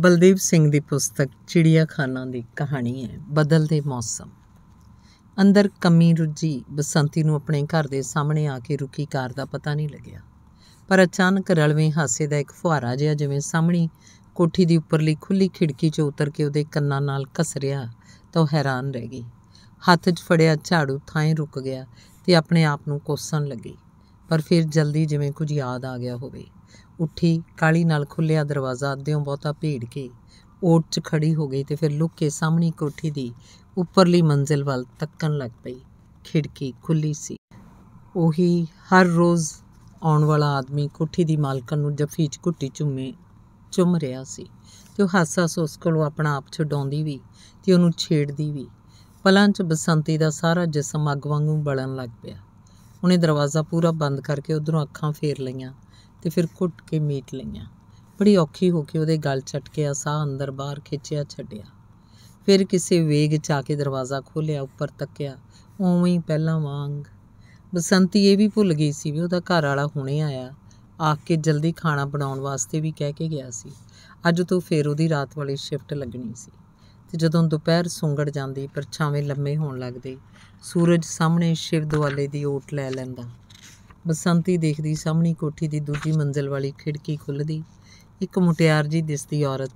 ਬਲਦੀਪ ਸਿੰਘ ਦੀ ਪੁਸਤਕ ਚਿੜੀਆਖਾਨਾ ਦੀ ਕਹਾਣੀ ਹੈ ਬਦਲਦੇ ਮੌਸਮ ਅੰਦਰ ਕਮੀ ਰੁੱਜੀ ਬਸੰਤੀ ਨੂੰ ਆਪਣੇ ਘਰ ਦੇ ਸਾਹਮਣੇ ਆ ਕੇ ਰੁਕੀ ਕਾਰ ਦਾ ਪਤਾ ਨਹੀਂ ਲੱਗਿਆ ਪਰ ਅਚਾਨਕ ਰਲਵੇਂ ਹਾਸੇ ਦਾ ਇੱਕ ਫੁਹਾਰਾ ਜਿਹਾ ਜਿਵੇਂ ਸਾਹਮਣੀ ਕੋਠੀ ਦੀ ਉੱਪਰਲੀ ਖੁੱਲੀ ਖਿੜਕੀ 'ਚੋਂ ਉਤਰ ਕੇ ਉਹਦੇ ਕੰਨਾਂ ਨਾਲ ਕਸਰਿਆ ਤਾਂ ਉਹ ਹੈਰਾਨ ਰਹਿ ਗਈ ਹੱਥ 'ਚ ਫੜਿਆ ਝਾੜੂ ਥਾਂ ਰੁਕ ਗਿਆ ਤੇ ਆਪਣੇ ਆਪ ਨੂੰ ਕੋਸਣ ਲੱਗੀ ਪਰ ਫਿਰ ਜਲਦੀ ਜਿਵੇਂ ਕੁਝ ਯਾਦ ਆ ਗਿਆ ਹੋਵੇ ਉੱਠੀ ਕਾਲੀ ਨਾਲ ਖੁੱਲਿਆ ਦਰਵਾਜ਼ਾ ਅੱਧਿਓਂ ਬਹੁਤਾ ਭੀੜ ਕੇ ਓਟ 'ਚ ਖੜੀ ਹੋ ਗਈ ਤੇ ਫਿਰ ਲੁੱਕ ਕੇ ਸਾਹਮਣੀ ਕੋਠੀ ਦੀ ਉੱਪਰਲੀ ਮੰਜ਼ਿਲ ਵੱਲ ਤੱਕਣ ਲੱਗ ਪਈ ਖਿੜਕੀ ਖੁੱਲੀ ਸੀ ਉਹੀ ਹਰ ਰੋਜ਼ ਆਉਣ ਵਾਲਾ ਆਦਮੀ ਕੋਠੀ ਦੀ ਮਾਲਕਨ ਨੂੰ ਜੱਫੀ 'ਚ ਘੁੱਟੀ ਚੁੰਮੇ ਚੁੰਮ ਰਿਹਾ ਸੀ ਤੇ ਉਹ ਹਾਸਾ ਸੋਸ ਕੋਲੋਂ ਆਪਣਾ ਆਪ ਛਡਾਉਂਦੀ ਵੀ ਤੇ ਉਹਨੂੰ ਛੇੜਦੀ ਵੀ ਪਲਾਂ 'ਚ ਬਸੰਤੀ ਦਾ ਸਾਰਾ ਜਿਸਮ ਅੱਗ ਵਾਂਗੂ ਬਲਣ ਲੱਗ ਪਿਆ ਉਹਨੇ ਦਰਵਾਜ਼ਾ ਪੂਰਾ ਬੰਦ ਕਰਕੇ ਉਧਰੋਂ ਅੱਖਾਂ ਫੇਰ ਲਈਆਂ ਤੇ ਫਿਰ ਘੁੱਟ ਕੇ ਮੀਟ ਲਈਆਂ ਬੜੀ ਔਖੀ ਹੋ ਕੇ ਉਹਦੇ ਗਲ ਆ ਸਾਹ ਅੰਦਰ ਬਾਹਰ ਖਿੱਚਿਆ ਛੱਡਿਆ ਫਿਰ ਕਿਸੇ ਵੇਗ ਚ ਆ ਕੇ ਦਰਵਾਜ਼ਾ ਖੋਲ੍ਹਿਆ ਉੱਪਰ ਤੱਕਿਆ ਉਵੇਂ ਹੀ ਪਹਿਲਾਂ ਵਾਂਗ ਬਸੰਤੀ ਇਹ ਵੀ ਭੁੱਲ ਗਈ ਸੀ ਵੀ ਉਹਦਾ ਘਰ ਵਾਲਾ ਹੁਣੇ ਆਇਆ ਆ ਕੇ ਜਲਦੀ ਖਾਣਾ ਬਣਾਉਣ ਵਾਸਤੇ ਵੀ ਕਹਿ ਕੇ ਗਿਆ ਸੀ ਅੱਜ ਤੋਂ ਫੇਰ ਉਹਦੀ ਰਾਤ ਵਾਲੀ ਸ਼ਿਫਟ ਲੱਗਣੀ ਸੀ ਤੇ ਜਦੋਂ ਦੁਪਹਿਰ ਸੁੰਗੜ ਜਾਂਦੀ ਪਰਛਾਵੇਂ ਲੰਮੇ ਹੋਣ ਲੱਗਦੇ ਸੂਰਜ ਸਾਹਮਣੇ ਸ਼ਿਵ ਦੁਆਲੇ ਦੀ ਓਟ ਲੈ ਲੈਂਦਾ ਬਸੰਤੀ ਦੇਖਦੀ ਸਾਹਮਣੀ ਕੋਠੀ ਦੀ ਦੂਜੀ ਮੰਜ਼ਲ ਵਾਲੀ ਖਿੜਕੀ ਖੁੱਲਦੀ ਇੱਕ ਮੁਟਿਆਰ ਜੀ ਦਿਸਦੀ ਔਰਤ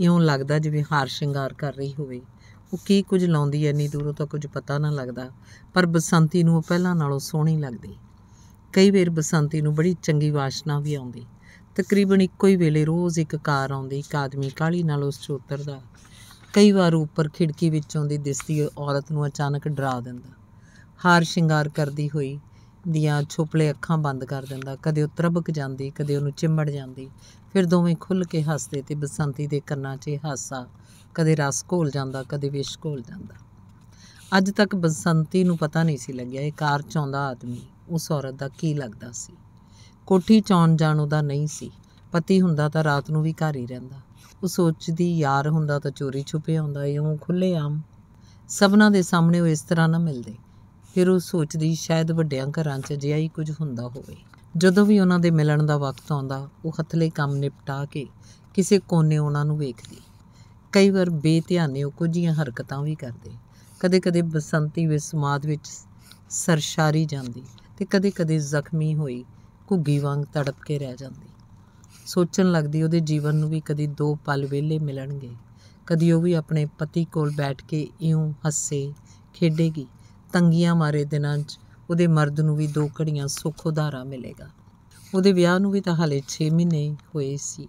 ਇਉਂ ਲੱਗਦਾ ਜਿਵੇਂ ਹਾਰ ਸ਼ਿੰਗਾਰ ਕਰ ਰਹੀ ਹੋਵੇ ਉਹ ਕੀ ਕੁਝ ਲਾਉਂਦੀ ਐ ਨੀ ਦੂਰੋਂ ਤਾਂ ਕੁਝ ਪਤਾ ਨਾ ਲੱਗਦਾ ਪਰ ਬਸੰਤੀ ਨੂੰ ਉਹ ਪਹਿਲਾਂ ਨਾਲੋਂ ਸੋਹਣੀ ਲੱਗਦੀ ਕਈ ਵੇਰ ਬਸੰਤੀ ਨੂੰ ਬੜੀ ਚੰਗੀ ਵਾਸ਼ਨਾ ਵੀ ਆਉਂਦੀ ਤਕਰੀਬਨ ਇੱਕੋ ਹੀ ਵੇਲੇ ਰੋਜ਼ ਇੱਕ ਕਾਰ ਆਉਂਦੀ ਇੱਕ ਆਦਮੀ ਕਾਲੀ ਨਾਲ ਉਸ 'ਚ ਦਾ ਕਈ ਵਾਰ ਉੱਪਰ ਖਿੜਕੀ ਵਿੱਚੋਂ ਦੀ ਦਿਸਦੀ ਔਰਤ ਨੂੰ ਅਚਾਨਕ ਡਰਾ ਦਿੰਦਾ ਹਾਰ ਸ਼ਿੰਗਾਰ ਕਰਦੀ ਹੋਈ ਦੀਆਂ ਛੁਪਲੇ ਅੱਖਾਂ ਬੰਦ ਕਰ ਦਿੰਦਾ ਕਦੇ ਉਹ ਤਰਬਕ ਜਾਂਦੀ ਕਦੇ ਉਹਨੂੰ ਚਿੰਬੜ ਜਾਂਦੀ ਫਿਰ ਦੋਵੇਂ ਖੁੱਲ ਕੇ ਹੱਸਦੇ ਤੇ ਬਸੰਤੀ ਦੇ ਕੰਨਾਂ 'ਚ ਹਾਸਾ ਕਦੇ ਰਸ ਘੋਲ ਜਾਂਦਾ ਕਦੇ ਵਿਸ਼ ਘੋਲ ਜਾਂਦਾ ਅੱਜ ਤੱਕ ਬਸੰਤੀ ਨੂੰ ਪਤਾ ਨਹੀਂ ਸੀ ਲੱਗਿਆ ਇਹ ਕਾਰ 'ਚ ਆਉਂਦਾ ਆਦਮੀ ਉਸ ਔਰਤ ਦਾ ਕੀ ਲੱਗਦਾ ਸੀ ਕੋਠੀ ਚੌਣ ਜਾਣ ਉਹਦਾ ਨਹੀਂ ਸੀ ਪਤੀ ਹੁੰਦਾ ਤਾਂ ਰਾਤ ਨੂੰ ਵੀ ਘਰ ਹੀ ਰਹਿੰਦਾ ਉਹ ਸੋਚਦੀ ਯਾਰ ਹੁੰਦਾ ਤਾਂ ਚੋਰੀ ਛੁਪੇ ਆਉਂਦਾ ਇਉਂ ਖੁੱਲੇ ਆਮ ਸਭਨਾਂ ਦੇ ਸਾਹਮਣੇ ਉਹ ਇਸ ਤਰ੍ਹਾਂ ਨਾ ਮਿਲਦੇ ਫਿਰ ਉਹ ਸੋਚਦੀ ਸ਼ਾਇਦ ਵੱਡਿਆਂ ਘਰਾਂ 'ਚ ਜਿਹਾ ਹੀ ਕੁਝ ਹੁੰਦਾ ਹੋਵੇ ਜਦੋਂ ਵੀ ਉਹਨਾਂ ਦੇ ਮਿਲਣ ਦਾ ਵਕਤ ਆਉਂਦਾ ਉਹ ਹੱਥਲੇ ਕੰਮ ਨਿਪਟਾ ਕੇ ਕਿਸੇ ਕੋਨੇ ਉਹਨਾਂ ਨੂੰ ਵੇਖਦੀ ਕਈ ਵਾਰ ਬੇਧਿਆਨੇ ਉਹ ਕੁਝੀਆਂ ਹਰਕਤਾਂ ਵੀ ਕਰਦੇ ਕਦੇ-ਕਦੇ ਬਸੰਤੀ ਵਿੱਚ ਸਮਾਦ ਵਿੱਚ ਸਰਸ਼ਾਰੀ ਜਾਂਦੀ ਤੇ ਕਦੇ-ਕਦੇ ਜ਼ਖਮੀ ਹੋਈ ਘੁੱਗੀ ਵਾਂਗ ਤੜਪ ਕੇ ਰਹਿ ਜਾਂਦੀ ਸੋਚਣ ਲੱਗਦੀ ਉਹਦੇ ਜੀਵਨ ਨੂੰ ਵੀ ਕਦੀ ਦੋ ਪਲ ਵੇਲੇ ਮਿਲਣਗੇ ਕਦੀ ਉਹ ਵੀ ਆਪਣੇ ਪਤੀ ਕੋਲ ਬੈਠ ਕੇ ਇਉਂ ਹੱਸੇ ਖੇਡੇਗੀ ਤੰਗੀਆਂ ਮਾਰੇ ਦਿਨਾਂ 'ਚ ਉਹਦੇ ਮਰਦ ਨੂੰ ਵੀ ਦੋ ਘੜੀਆਂ ਸੁੱਖ ਉਧਾਰਾ ਮਿਲੇਗਾ ਉਹਦੇ ਵਿਆਹ ਨੂੰ ਵੀ ਤਾਂ ਹਾਲੇ 6 ਮਹੀਨੇ ਹੋਏ ਸੀ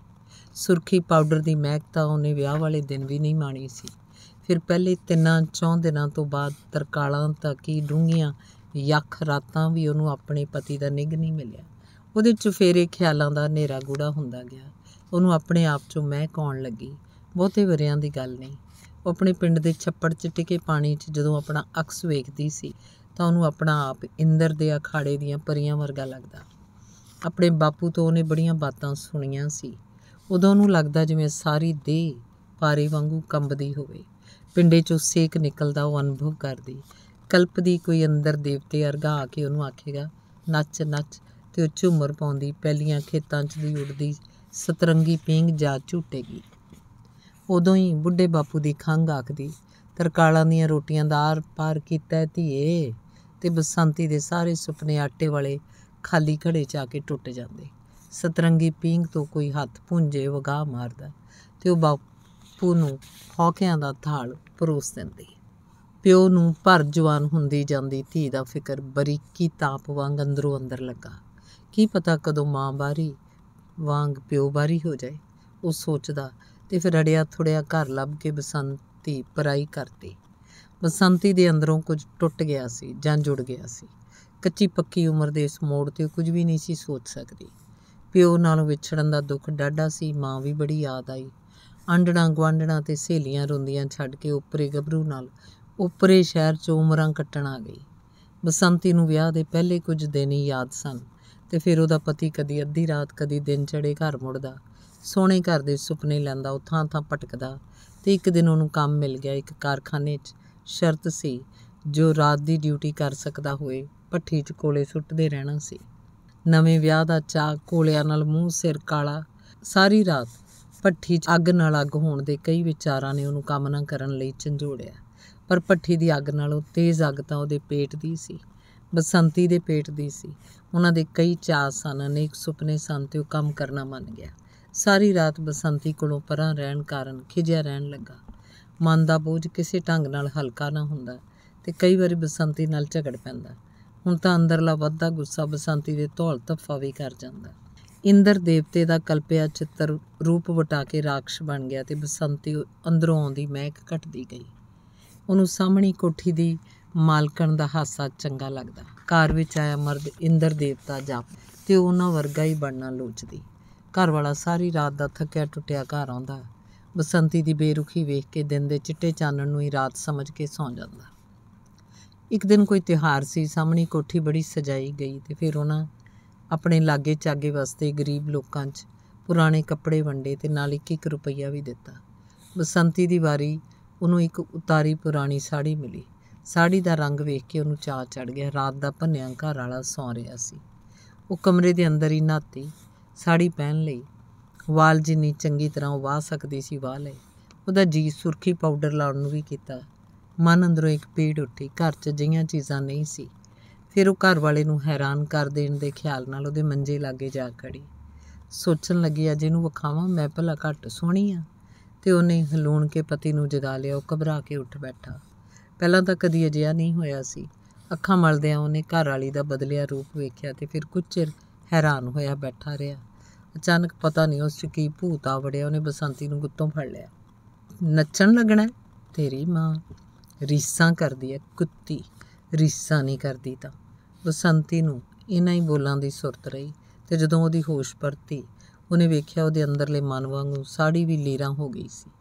ਸੁਰਖੀ ਪਾਊਡਰ ਦੀ ਮਹਿਕ ਤਾਂ ਉਹਨੇ ਵਿਆਹ ਵਾਲੇ ਦਿਨ ਵੀ ਨਹੀਂ ਮਾਣੀ ਸੀ ਫਿਰ ਪਹਿਲੇ ਤਿੰਨਾਂ ਚੌਂ ਦਿਨਾਂ ਤੋਂ ਬਾਅਦ ਤਰਕਾਲਾਂ ਤੱਕ ਕੀ ਡੂੰਘੀਆਂ ਯਖ ਰਾਤਾਂ ਵੀ ਉਹਨੂੰ ਆਪਣੇ ਪਤੀ ਦਾ ਨਿਗ ਨਹੀਂ ਮਿਲਿਆ ਉਹਦੇ ਚੁਫੇਰੇ ਖਿਆਲਾਂ ਦਾ ਹਨੇਰਾ ਗੂੜਾ ਹੁੰਦਾ ਗਿਆ ਉਹਨੂੰ ਆਪਣੇ ਆਪ 'ਚੋਂ ਮਹਿਕ ਆਉਣ ਲੱਗੀ ਬਹੁਤੇ ਵਰਿਆਂ ਦੀ ਗੱਲ ਨਹੀਂ ਉਹ ਆਪਣੇ ਪਿੰਡ ਦੇ ਛੱਪੜ 'ਚ ਟਿਕੇ ਪਾਣੀ 'ਚ ਜਦੋਂ ਆਪਣਾ ਅਕਸ ਵੇਖਦੀ ਸੀ ਤਾਂ ਉਹਨੂੰ ਆਪਣਾ ਆਪ ਇੰਦਰ ਦੇ ਅਖਾੜੇ ਦੀਆਂ ਪਰੀਆਂ ਵਰਗਾ ਲੱਗਦਾ ਆਪਣੇ ਬਾਪੂ ਤੋਂ ਉਹਨੇ ਬੜੀਆਂ ਬਾਤਾਂ ਸੁਣੀਆਂ ਸੀ ਉਦੋਂ ਉਹਨੂੰ ਲੱਗਦਾ ਜਿਵੇਂ ਸਾਰੀ ਦੇਹ ਪਾਰੇ ਵਾਂਗੂ ਕੰਬਦੀ ਹੋਵੇ ਪਿੰਡੇ 'ਚੋਂ ਸੇਕ ਨਿਕਲਦਾ ਉਹ ਅਨੁਭਵ ਕਰਦੀ ਕਲਪ ਦੀ ਕੋਈ ਅੰਦਰ ਦੇਵਤੇ ਅਰਗਾ ਆ ਕੇ ਉਹਨੂੰ ਆਖੇਗਾ ਨੱਚ ਨੱਚ ਤੇ ਉਹ ਝੂਮਰ ਪਾਉਂਦੀ ਪਹਿਲੀਆਂ ਖੇਤਾਂ 'ਚ ਦੀ ਉੱਡਦੀ ਸਤਰੰਗੀ ਪੀਂਗ ਜਾ ਝੂਟੇਗੀ ਉਦੋਂ ਹੀ ਬੁੱਢੇ ਬਾਪੂ ਦੀ ਖੰਗ ਆਖਦੀ ਤਰਕਾਲਾਂ ਦੀਆਂ ਰੋਟੀਆਂ ਦਾ ਆਰ ਪਾਰ ਕੀਤਾ ਧੀਏ ਤੇ ਬਸੰਤੀ ਦੇ ਸਾਰੇ ਸੁਪਨੇ ਆਟੇ ਵਾਲੇ ਖਾਲੀ ਘੜੇ 'ਚ ਆ ਕੇ ਟੁੱਟ ਜਾਂਦੇ ਸਤਰੰਗੀ ਪੀਂਗ ਤੋਂ ਕੋਈ ਹੱਥ ਪੁੰਜੇ ਵਗਾ ਮਾਰਦਾ ਤੇ ਉਹ ਬਾਪੂ ਨੂੰ ਹੌਕਿਆਂ ਦਾ ਥਾਲ ਪਰੋਸ ਦਿੰਦੀ ਪਿਓ ਨੂੰ ਭਰ ਜਵਾਨ ਹੁੰਦੀ ਜਾਂਦੀ ਧੀ ਦਾ ਫਿਕਰ ਬਰੀਕੀ ਤਾਪ ਵਾਂਗ ਅੰਦਰੋਂ ਅੰਦਰ ਲੱਗਾ ਕੀ ਪਤਾ ਕਦੋਂ ਮਾਂ ਬਾਰੀ ਵਾਂਗ ਪਿਓ ਬਾਰੀ ਹੋ ਜਾਏ ਉਹ ਸੋਚਦਾ ਤੇ ਫਿਰ ਅੜਿਆ ਥੋੜਿਆ ਘਰ ਲੱਭ ਕੇ ਬਸੰਤੀ ਪਰਾਈ ਕਰਤੀ ਬਸੰਤੀ ਦੇ ਅੰਦਰੋਂ ਕੁਝ ਟੁੱਟ ਗਿਆ ਸੀ ਜਾਂ ਜੁੜ ਗਿਆ ਸੀ ਕੱਚੀ ਪੱਕੀ ਉਮਰ ਦੇ ਇਸ ਮੋੜ ਤੇ ਕੁਝ ਵੀ ਨਹੀਂ ਸੀ ਸੋਚ ਸਕਦੀ ਪਿਓ ਨਾਲ ਵਿਛੜਨ ਦਾ ਦੁੱਖ ਡਾਢਾ ਸੀ ਮਾਂ ਵੀ ਬੜੀ ਯਾਦ ਆਈ ਅੰਡਣਾ ਗਵਾਂਡਣਾ ਤੇ ਸਹੇਲੀਆਂ ਰੋਂਦੀਆਂ ਛੱਡ ਕੇ ਉੱਪਰੇ ਗੱਭਰੂ ਨਾਲ ਉੱਪਰੇ ਸ਼ਹਿਰ 'ਚ ਉਮਰਾਂ ਕੱਟਣ ਆ ਗਈ ਬਸੰਤੀ ਨੂੰ ਵਿਆਹ ਦੇ ਪਹਿਲੇ ਕੁਝ ਦਿਨ ਹੀ ਯਾਦ ਸਨ ਤੇ ਫਿਰ ਉਹਦਾ ਪਤੀ ਕਦੀ ਅੱਧੀ ਰਾਤ ਕਦੀ ਦਿਨ ਚੜੇ ਘਰ ਮੁੜਦਾ ਸੋਹਣੇ ਘਰ ਦੇ ਸੁਪਨੇ ਲੈਂਦਾ ਉਥਾਂ ਥਾਂ ਪਟਕਦਾ ਭਟਕਦਾ ਤੇ ਇੱਕ ਦਿਨ ਉਹਨੂੰ ਕੰਮ ਮਿਲ ਗਿਆ ਇੱਕ ਕਾਰਖਾਨੇ 'ਚ ਸ਼ਰਤ ਸੀ ਜੋ ਰਾਤ ਦੀ ਡਿਊਟੀ ਕਰ ਸਕਦਾ ਹੋਵੇ ਭੱਠੀ 'ਚ ਕੋਲੇ ਸੁੱਟਦੇ ਰਹਿਣਾ ਸੀ ਨਵੇਂ ਵਿਆਹ ਦਾ ਚਾਹ ਕੋਲਿਆਂ ਨਾਲ ਮੂੰਹ ਸਿਰ ਕਾਲਾ ਸਾਰੀ ਰਾਤ ਭੱਠੀ 'ਚ ਅੱਗ ਨਾਲ ਅੱਗ ਹੋਣ ਦੇ ਕਈ ਵਿਚਾਰਾਂ ਨੇ ਉਹਨੂੰ ਕੰਮ ਨਾ ਕਰਨ ਲਈ ਝੰਜੋੜਿਆ ਪਰ ਭੱਠੀ ਦੀ ਅੱਗ ਨਾਲੋਂ ਤੇਜ਼ ਅੱਗ ਤਾਂ ਉਹਦੇ ਪੇਟ ਦੀ ਸੀ ਬਸੰਤੀ ਦੇ ਪੇਟ ਦੀ ਸੀ ਉਹਨਾਂ ਦੇ ਕਈ ਚਾਹ ਸਨ ਅਨੇਕ ਸੁਪਨੇ ਸਨ ਤੇ ਉਹ ਕੰਮ ਕਰਨਾ ਮੰਨ ਗਿਆ ਸਾਰੀ ਰਾਤ ਬਸੰਤੀ ਕੋਲੋਂ ਪਰਾਂ ਰਹਿਣ ਕਾਰਨ ਖਿਜਿਆ ਰਹਿਣ ਲੱਗਾ ਮਨ ਦਾ ਬੋਝ ਕਿਸੇ ਢੰਗ ਨਾਲ ਹਲਕਾ ਨਾ ਹੁੰਦਾ ਤੇ ਕਈ ਵਾਰੀ ਬਸੰਤੀ ਨਾਲ ਝਗੜ ਪੈਂਦਾ ਹੁਣ ਤਾਂ ਅੰਦਰਲਾ ਵੱਧਾ ਗੁੱਸਾ ਬਸੰਤੀ ਦੇ ਧੌਲ ਧੱਫਾ ਵੀ ਕਰ ਜਾਂਦਾ ਇੰਦਰ ਦੇਵਤੇ ਦਾ ਕਲਪਿਆ ਚਿੱਤਰ ਰੂਪ ਵਟਾ ਕੇ ਰਾਖਸ਼ ਬਣ ਗਿਆ ਤੇ ਬਸੰਤੀ ਅੰਦਰੋਂ ਆਉਂਦੀ ਮਹਿਕ ਘਟਦੀ ਗਈ ਉਹਨੂੰ ਸਾਹਮਣੀ ਕੋਠੀ ਦੀ ਮਾਲਕਣ ਦਾ ਹਾਸਾ ਚੰਗਾ ਲੱਗਦਾ ਕਾਰ ਵਿੱਚ ਆਇਆ ਮਰਦ ਇੰਦਰ ਦੇਵਤਾ ਜਾਪ ਤੇ ਉਹਨਾਂ ਵਰਗਾ ਹੀ ਬਣਨਾ ਲੋਚਦੀ ਘਰ ਵਾਲਾ ਸਾਰੀ ਰਾਤ ਦਾ ਥੱਕਿਆ ਟੁੱਟਿਆ ਘਰ ਆਉਂਦਾ ਬਸੰਤੀ ਦੀ ਬੇਰੁਖੀ ਵੇਖ ਕੇ ਦਿਨ ਦੇ ਚਿੱਟੇ ਚਾਨਣ ਨੂੰ ਹੀ ਰਾਤ ਸਮਝ ਕੇ ਸੌਂ ਜਾਂਦਾ ਇੱਕ ਦਿਨ ਕੋਈ ਤਿਹਾਰ ਸੀ ਸਾਹਮਣੀ ਕੋਠੀ ਬੜੀ ਸਜਾਈ ਗਈ ਤੇ ਫਿਰ ਉਹਨਾਂ ਆਪਣੇ ਲਾਗੇ ਚਾਗੇ ਵਾਸਤੇ ਗਰੀਬ ਲੋਕਾਂ 'ਚ ਪੁਰਾਣੇ ਕੱਪੜੇ ਵੰਡੇ ਤੇ ਨਾਲ ਇੱਕ ਇੱਕ ਰੁਪਈਆ ਵੀ ਦਿੱਤਾ ਬਸੰਤੀ ਦੀ ਵਾਰੀ ਉਹਨੂੰ ਇੱਕ ਉਤਾਰੀ ਪੁਰਾਣੀ ਸਾੜੀ ਮਿਲੀ ਸਾੜੀ ਦਾ ਰੰਗ ਵੇਖ ਕੇ ਉਹਨੂੰ ਚਾਹ ਚੜ ਗਿਆ ਰਾਤ ਦਾ ਭੰਨਿਆ ਘਰ ਵਾਲਾ ਸੌਂ ਰਿਹਾ ਸੀ ਉਹ ਕਮਰੇ ਦੇ ਅੰਦਰ ਹੀ ਨਾਤੀ ਸਾੜੀ ਪਹਿਨ ਲਈ ਵਾਲ ਜਿੰਨੀ ਚੰਗੀ ਤਰ੍ਹਾਂ ਉਵਾ ਸਕਦੀ ਸੀ ਵਾਹ ਲਏ ਉਹਦਾ ਜੀ ਸੁਰਖੀ ਪਾਊਡਰ ਲਾਉਣ ਨੂੰ ਵੀ ਕੀਤਾ ਮਨ ਅੰਦਰੋਂ ਇੱਕ ਪੀੜ ਉੱਠੀ ਘਰ 'ਚ ਜਿਹੀਆਂ ਚੀਜ਼ਾਂ ਨਹੀਂ ਸੀ ਫਿਰ ਉਹ ਘਰ ਵਾਲੇ ਨੂੰ ਹੈਰਾਨ ਕਰ ਦੇਣ ਦੇ ਖਿਆਲ ਨਾਲ ਉਹਦੇ ਮੰਜੇ ਲਾਗੇ ਜਾ ਖੜੀ ਸੋਚਣ ਲੱਗੀ ਅਜੇ ਨੂੰ ਵਿਖਾਵਾਂ ਮੈਂ ਭਲਾ ਘੱਟ ਸੋਹਣੀ ਆ ਤੇ ਉਹਨੇ ਹਲੂਣ ਕੇ ਪਤੀ ਨੂੰ ਜਗਾ ਲਿਆ ਉਹ ਘਬਰਾ ਕੇ ਉੱਠ ਬੈਠਾ ਪਹਿਲਾਂ ਤਾਂ ਕਦੀ ਅਜਿਹਾ ਨਹੀਂ ਹੋਇਆ ਸੀ ਅੱਖਾਂ ਮਲਦਿਆਂ ਉਹਨੇ ਘਰ ਵਾਲੀ ਦਾ ਬਦਲਿਆ ਰੂਪ ਵੇਖਿਆ ਤੇ ਫਿਰ ਕੁਝ ਚਿਰ ਹੈਰਾਨ ਹੋਇਆ ਬੈਠਾ ਰਿਹਾ ਅਚਾਨਕ ਪਤਾ ਨਹੀਂ ਉਸ 'ਚ ਕੀ ਭੂਤ ਆ ਵੜਿਆ ਉਹਨੇ ਬਸੰਤੀ ਨੂੰ ਗੁੱਤੋਂ ਫੜ ਲਿਆ ਨੱਚਣ ਲੱਗਣਾ ਤੇਰੀ ਮਾਂ ਰੀਸਾਂ ਕਰਦੀ ਐ ਕੁੱਤੀ ਰੀਸਾਂ ਨਹੀਂ ਕਰਦੀ ਤਾਂ ਬਸੰਤੀ ਨੂੰ ਇਨਾਂ ਹੀ ਬੋਲਾਂ ਦੀ ਸੁਰਤ ਰਹੀ ਤੇ ਜਦੋਂ ਉਹਦੀ ਹੋਸ਼ ਪਰਤੀ ਉਹਨੇ ਵੇਖਿਆ ਉਹਦੇ ਅੰਦਰਲੇ ਮਨ ਵਾਂਗੂ ਸਾੜੀ ਵੀ ਲੀਰਾਂ ਹੋ ਗਈ ਸੀ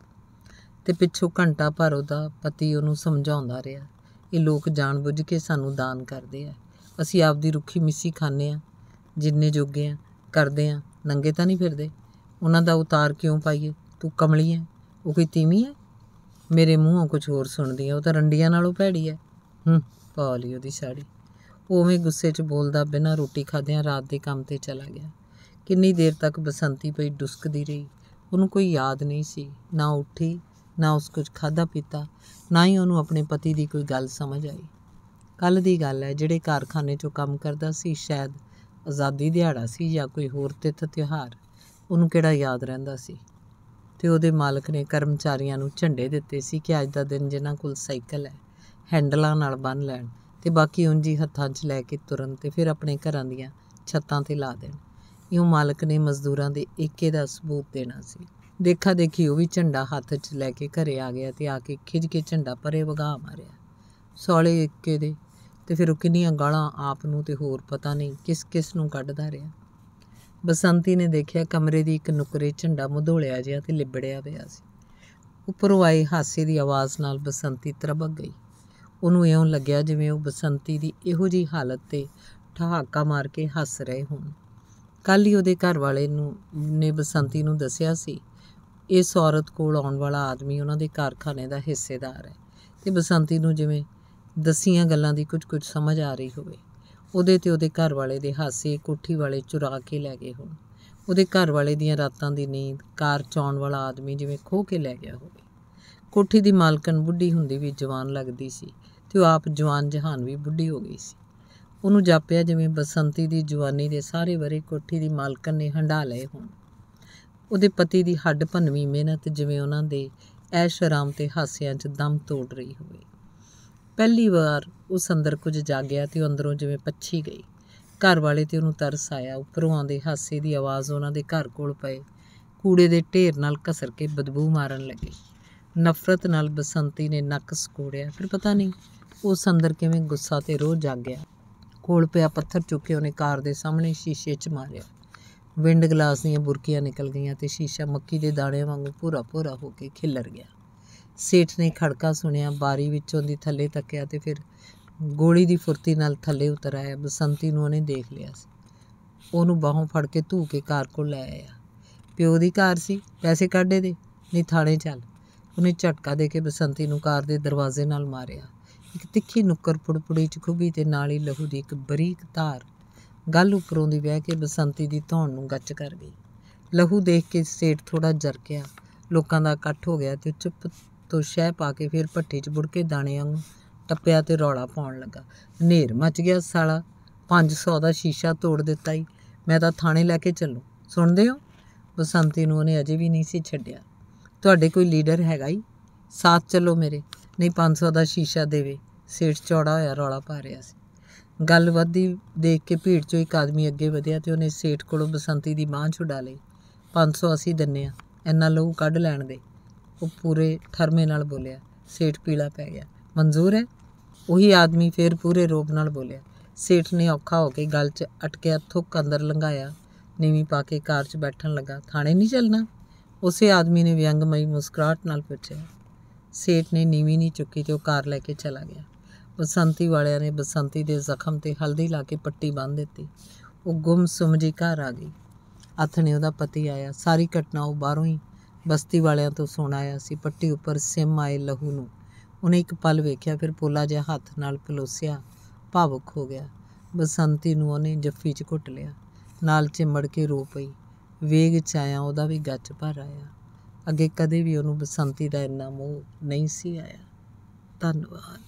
ਤੇ ਪਿੱਛੋਂ ਘੰਟਾ ਭਰ ਉਹਦਾ ਪਤੀ ਉਹਨੂੰ ਸਮਝਾਉਂਦਾ ਰਿਹਾ ਇਹ ਲੋਕ ਜਾਣ ਬੁੱਝ ਕੇ ਸਾਨੂੰ ਦਾਨ ਕਰਦੇ ਆ ਅਸੀਂ ਆਪਦੀ ਰੁੱਖੀ ਮਿੱਸੀ ਖਾਂਦੇ ਆ ਜਿੰਨੇ ਜੋਗੇ ਆ ਕਰਦੇ ਆ ਨੰਗੇ ਤਾਂ ਨਹੀਂ ਫਿਰਦੇ ਉਹਨਾਂ ਦਾ ਉਤਾਰ ਕਿਉਂ ਪਾਈਏ ਤੂੰ ਕਮਲੀ ਹੈ ਉਹ ਕੋਈ ਤੀਵੀਂ ਹੈ ਮੇਰੇ ਮੂੰਹੋਂ ਕੁਝ ਹੋਰ ਸੁਣਦੀ ਐ ਉਹ ਤਾਂ ਰੰਡੀਆਂ ਨਾਲੋਂ ਭੈੜੀ ਹੈ ਹੂੰ ਪਾ ਲਈ ਉਹਦੀ ਸਾੜੀ ਉਵੇਂ ਗੁੱਸੇ 'ਚ ਬੋਲਦਾ ਬਿਨਾਂ ਰੋਟੀ ਖਾਦਿਆਂ ਰਾਤ ਦੇ ਕੰਮ ਤੇ ਚਲਾ ਗਿਆ ਕਿੰਨੀ ਦੇਰ ਤੱਕ ਬਸੰਤੀ ਪਈ ਡੁਸਕਦੀ ਰਹੀ ਉਹਨੂੰ ਕੋਈ ਯਾਦ ਨਹੀਂ ਸੀ ਨਾ ਉੱਠੀ ਨਾ ਉਸ ਕੁਝ ਖਾਦਾ ਪੀਤਾ ਨਾ ਹੀ ਉਹਨੂੰ ਆਪਣੇ ਪਤੀ ਦੀ ਕੋਈ ਗੱਲ ਸਮਝ ਆਈ ਕੱਲ ਦੀ ਗੱਲ ਹੈ ਜਿਹੜੇ ਕਾਰਖਾਨੇ 'ਚੋਂ ਕੰਮ ਕਰਦਾ ਸੀ ਸ਼ਾਇਦ ਆਜ਼ਾਦੀ ਦਿਹਾੜਾ ਸੀ ਜਾਂ ਕੋਈ ਹੋਰ ਤਿਤ ਤਿਉਹਾਰ ਉਹਨੂੰ ਕਿਹੜਾ ਯਾਦ ਰਹਿੰਦਾ ਸੀ ਤੇ ਉਹਦੇ ਮਾਲਕ ਨੇ ਕਰਮਚਾਰੀਆਂ ਨੂੰ ਝੰਡੇ ਦਿੱਤੇ ਸੀ ਕਿ ਅੱਜ ਦਾ ਦਿਨ ਜਿਨ੍ਹਾਂ ਕੋਲ ਸਾਈਕਲ ਹੈ ਹੈਂਡਲਾਂ ਨਾਲ ਬੰਨ ਲੈਣ ਤੇ ਬਾਕੀ ਉਂਝੀ ਹੱਥਾਂ 'ਚ ਲੈ ਕੇ ਤੁਰਨ ਤੇ ਫਿਰ ਆਪਣੇ ਘਰਾਂ ਦੀਆਂ ਛੱਤਾਂ ਤੇ ਲਾ ਦੇਣ ਇਹੋ ਮਾਲਕ ਨੇ ਮਜ਼ਦੂਰਾਂ ਦੇ ਏਕੇ ਦਾ ਸਬੂਤ ਦੇਣਾ ਸੀ ਦੇਖਾ ਦੇਖੀ ਉਹ ਵੀ ਝੰਡਾ ਹੱਥ 'ਚ ਲੈ ਕੇ ਘਰੇ ਆ ਗਿਆ ਤੇ ਆ ਕੇ ਖਿੱਚ ਕੇ ਝੰਡਾ ਪਰੇ ਵਗਾ ਮਾਰਿਆ ਸੌਲੇ ਏਕੇ ਦੇ ਤੇ ਫਿਰ ਉਹ ਕਿੰਨੀਆਂ ਗਾਲਾਂ ਆਪ ਨੂੰ ਤੇ ਹੋਰ ਪਤਾ ਨਹੀਂ ਕਿਸ ਕਿਸ ਨੂੰ ਕੱਢਦਾ ਰਿਹਾ ਬਸੰਤੀ ਨੇ ਦੇਖਿਆ ਕਮਰੇ ਦੀ ਇੱਕ ਨੁਕਰੇ ਝੰਡਾ ਮਧੋਲਿਆ ਜਿਹਾ ਤੇ ਲਿਬੜਿਆ ਪਿਆ ਸੀ ਉੱਪਰੋਂ ਆਏ ਹਾਸੇ ਦੀ ਆਵਾਜ਼ ਨਾਲ ਬਸੰਤੀ ਤਰਬਕ ਗਈ ਉਹਨੂੰ ਇਉਂ ਲੱਗਿਆ ਜਿਵੇਂ ਉਹ ਬਸੰਤੀ ਦੀ ਇਹੋ ਜੀ ਹਾਲਤ ਤੇ ਠਹਾਕਾ ਮਾਰ ਕੇ ਹੱਸ ਰਹੇ ਹੋਣ ਕੱਲ ਹੀ ਉਹਦੇ ਘਰ ਵਾਲੇ ਨੂੰ ਨੇ ਬਸੰਤੀ ਨੂੰ ਦੱਸਿਆ ਸੀ ਇਸ ਔਰਤ ਕੋਲ ਆਉਣ ਵਾਲਾ ਆਦਮੀ ਉਹਨਾਂ ਦੇ ਕਾਰਖਾਨੇ ਦਾ ਹਿੱਸੇਦਾਰ ਹੈ ਤੇ ਬਸੰਤੀ ਨੂੰ ਜਿਵੇਂ ਦਸੀਆਂ ਗੱਲਾਂ ਦੀ ਕੁਝ ਕੁਝ ਸਮਝ ਆ ਰਹੀ ਹੋਵੇ ਉਹਦੇ ਤੇ ਉਹਦੇ ਘਰ ਵਾਲੇ ਦੇ ਹਾਸੇ ਕੋਠੀ ਵਾਲੇ ਚੁਰਾ ਕੇ ਲੈ ਗਏ ਹੋਣ ਉਹਦੇ ਘਰ ਵਾਲੇ ਦੀਆਂ ਰਾਤਾਂ ਦੀ ਨੀਂਦ ਕਾਰ ਚਾਉਣ ਵਾਲਾ ਆਦਮੀ ਜਿਵੇਂ ਖੋ ਕੇ ਲੈ ਗਿਆ ਹੋਵੇ ਕੋਠੀ ਦੀ ਮਾਲਕਨ ਬੁੱਢੀ ਹੁੰਦੀ ਵੀ ਜਵਾਨ ਲੱਗਦੀ ਸੀ ਤੇ ਉਹ ਆਪ ਜਵਾਨ ਜਹਾਨ ਵੀ ਬੁੱਢੀ ਹੋ ਗਈ ਸੀ ਉਹਨੂੰ ਜਾਪਿਆ ਜਿਵੇਂ ਬਸੰਤੀ ਦੀ ਜਵਾਨੀ ਦੇ ਸਾਰੇ ਬਰੇ ਕੋਠੀ ਦੀ ਮਾਲਕਨ ਨੇ ਹੰਡਾ ਲਏ ਹੋਣ ਉਹਦੇ ਪਤੀ ਦੀ ਹੱਡ ਭੰਨਵੀ ਮਿਹਨਤ ਜਿਵੇਂ ਉਹਨਾਂ ਦੇ ਐਸ਼ ਆਰਾਮ ਤੇ ਹਾਸਿਆਂ 'ਚ ਦਮ ਤੋੜ ਰਹੀ ਹੋਵੇ ਪਹਿਲੀ ਵਾਰ ਉਸ ਅੰਦਰ ਕੁਝ ਜਾਗਿਆ ਤੇ ਅੰਦਰੋਂ ਜਿਵੇਂ ਪੱਛੀ ਗਈ ਘਰ ਵਾਲੇ ਤੇ ਉਹਨੂੰ ਤਰਸ ਆਇਆ ਉੱਪਰੋਂ ਆਉਂਦੇ ਹਾਸੇ ਦੀ ਆਵਾਜ਼ ਉਹਨਾਂ ਦੇ ਘਰ ਕੋਲ ਪਏ ਕੂੜੇ ਦੇ ਢੇਰ ਨਾਲ ਘਸਰ ਕੇ ਬਦਬੂ ਮਾਰਨ ਲੱਗੇ ਨਫ਼ਰਤ ਨਾਲ ਬਸੰਤੀ ਨੇ ਨੱਕ ਸਕੋੜਿਆ ਫਿਰ ਪਤਾ ਨਹੀਂ ਉਸ ਅੰਦਰ ਕਿਵੇਂ ਗੁੱਸਾ ਤੇ ਰੋਹ ਜਾਗਿਆ ਕੋਲ ਪਿਆ ਪੱਥਰ ਚੁੱਕ ਕੇ ਉਹਨੇ ਕਾਰ ਦੇ ਸਾਹਮਣੇ ਸ਼ੀਸ਼ੇ 'ਚ ਮਾਰਿਆ ਵਿੰਡ ਗਲਾਸ ਦੀਆਂ ਬੁਰਕੀਆਂ ਨਿਕਲ ਗਈਆਂ ਤੇ ਸ਼ੀਸ਼ਾ ਮੱਕੀ ਦੇ ਦਾਣੇ ਵਾਂਗੂ ਪੂਰਾ ਪੂਰਾ ਹੋ ਕੇ ਖਿਲਰ ਗਿਆ ਸੇਠ ਨੇ ਖੜਕਾ ਸੁਣਿਆ ਬਾਰੀ ਵਿੱਚੋਂ ਦੀ ਥੱਲੇ ਤੱਕਿਆ ਤੇ ਫਿਰ ਗੋਲੀ ਦੀ ਫੁਰਤੀ ਨਾਲ ਥੱਲੇ ਉਤਰ ਆਇਆ ਬਸੰਤੀ ਨੂੰ ਉਹਨੇ ਦੇਖ ਲਿਆ ਸੀ ਉਹਨੂੰ ਬਾਹੋਂ ਫੜ ਕੇ ਧੂ ਕੇ ਕਾਰ ਕੋਲ ਲੈ ਆਇਆ ਪਿਓ ਦੀ ਕਾਰ ਸੀ ਪੈਸੇ ਕੱਢੇ ਦੇ ਨਹੀਂ ਥਾਣੇ ਚੱਲ ਉਹਨੇ ਝਟਕਾ ਦੇ ਕੇ ਬਸੰਤੀ ਨੂੰ ਕਾਰ ਦੇ ਦਰਵਾਜ਼ੇ ਨਾਲ ਮਾਰਿਆ ਇੱਕ ਤਿੱਖੀ ਨੁੱਕਰ ਪੁੜਪੁੜੀ ਚ ਖੁਬੀ ਤੇ ਨਾਲ ਹੀ ਲਹੂ ਦੀ ਇੱਕ ਬਰੀਕ ਧਾਰ ਗੱਲ ਉੱਪਰੋਂ ਦੀ ਵਹਿ ਕੇ ਬਸੰਤੀ ਦੀ ਧੌਣ ਨੂੰ ਗੱਚ ਕਰ ਗਈ ਲਹੂ ਦੇਖ ਕੇ ਸੇਠ ਥੋੜਾ ਜਰਕਿਆ ਲੋਕਾਂ ਦਾ ਇਕੱਠ ਹੋ ਗਿਆ ਤੇ ਚੁੱਪ ਤੋਂ ਸ਼ਹਿ ਪਾ ਕੇ ਫਿਰ ਭੱਠੀ 'ਚ ਬੁੜ ਕੇ ਦਾਣੇ ਵਾਂਗ ਟੱਪਿਆ ਤੇ ਰੌਲਾ ਪਾਉਣ ਲੱਗਾ ਹਨੇਰ ਮਚ ਗਿਆ ਸਾਲਾ 500 ਦਾ ਸ਼ੀਸ਼ਾ ਤੋੜ ਦਿੱਤਾ ਈ ਮੈਂ ਤਾਂ ਥਾਣੇ ਲੈ ਕੇ ਚੱਲੂ ਸੁਣਦੇ ਹੋ ਬਸੰਤੀ ਨੂੰ ਉਹਨੇ ਅਜੇ ਵੀ ਨਹੀਂ ਸੀ ਛੱਡਿਆ ਤੁਹਾਡੇ ਕੋਈ ਲੀਡਰ ਹੈਗਾ ਈ ਸਾਥ ਚੱਲੋ ਮੇਰੇ ਨਹੀਂ 500 ਦਾ ਸ਼ੀਸ਼ਾ ਦੇਵੇ ਸੇਠ ਚੌੜਾ ਹੋਇਆ ਰੌਲਾ ਪਾ ਰਿਹਾ ਸੀ ਗੱਲ ਵੱਧੀ ਦੇਖ ਕੇ ਭੀੜ ਚੋਂ ਇੱਕ ਆਦਮੀ ਅੱਗੇ ਵਧਿਆ ਤੇ ਉਹਨੇ ਸੇਠ ਕੋਲੋਂ ਬਸੰਤੀ ਦੀ ਮਾਂ ਛੁਡਾ ਲਈ 500 ਅਸੀਂ ਦਿੰਨੇ ਆ ਇੰਨਾ ਲੋਕ ਕੱਢ ਲੈਣ ਦੇ ਉਹ ਪੂਰੇ ਥਰਮੇ ਨਾਲ ਬੋਲਿਆ ਸੇਠ ਪੀਲਾ ਪੈ ਗਿਆ ਮਨਜ਼ੂਰ ਹੈ ਉਹੀ ਆਦਮੀ ਫੇਰ ਪੂਰੇ ਰੋਗ ਨਾਲ ਬੋਲਿਆ ਸੇਠ ਨੇ ਔਖਾ ਹੋ ਕੇ ਗਲ 'ਚ ਅਟਕਿਆ ਥੁੱਕ ਅੰਦਰ ਲੰਘਾਇਆ ਨੀਵੀਂ ਪਾ ਕੇ ਕਾਰ 'ਚ ਬੈਠਣ ਲੱਗਾ ਥਾਣੇ ਨਹੀਂ ਚੱਲਣਾ ਉਸੇ ਆਦਮੀ ਨੇ ਵਿਅੰਗਮਈ ਮੁਸਕਰਾਟ ਨਾਲ ਪੁੱਛਿਆ ਸੇਠ ਨੇ ਨੀਵੀਂ ਨਹੀਂ ਚੁੱਕੀ ਤੇ ਉਹ ਕਾਰ ਲੈ ਕੇ ਚਲਾ ਗਿਆ ਬਸੰਤੀ ਵਾਲਿਆਂ ਨੇ ਬਸੰਤੀ ਦੇ ਜ਼ਖਮ ਤੇ ਹਲਦੀ ਲਾ ਕੇ ਪੱਟੀ ਬੰਨ੍ਹ ਦਿੱਤੀ ਉਹ ਗੁੰਮ ਸੁਮਜੀ ਘਰ ਆ ਗਈ ਆਥਣੇ ਉਹਦਾ ਪਤੀ ਆਇਆ ਸਾਰੀ ਘਟਨਾ ਉਹ ਬਾਹਰੋਂ ਹੀ ਬਸਤੀ ਵਾਲਿਆਂ ਤੋਂ ਸੁਣ ਆਇਆ ਸੀ ਪੱਟੀ ਉੱਪਰ ਸਿਮ ਆਏ ਲਹੂ ਨੂੰ ਉਹਨੇ ਇੱਕ ਪਲ ਵੇਖਿਆ ਫਿਰ ਪੋਲਾ ਜਿਹਾ ਹੱਥ ਨਾਲ ਪਲੋਸਿਆ ਭਾਵੁਕ ਹੋ ਗਿਆ ਬਸੰਤੀ ਨੂੰ ਉਹਨੇ ਜੱਫੀ 'ਚ ਘੁੱਟ ਲਿਆ ਨਾਲ ਚਿੰਮੜ ਕੇ ਰੋ ਪਈ ਵੇਗ 'ਚ ਆਇਆ ਉਹਦਾ ਵੀ ਗੱਜ ਭਰ ਆਇਆ ਅੱਗੇ ਕਦੇ ਵੀ ਉਹਨੂੰ ਬਸੰਤੀ ਦਾ ਇੰਨਾ ਮੋਹ ਨਹੀਂ ਸੀ ਆਇਆ ਧੰਨਵਾਦ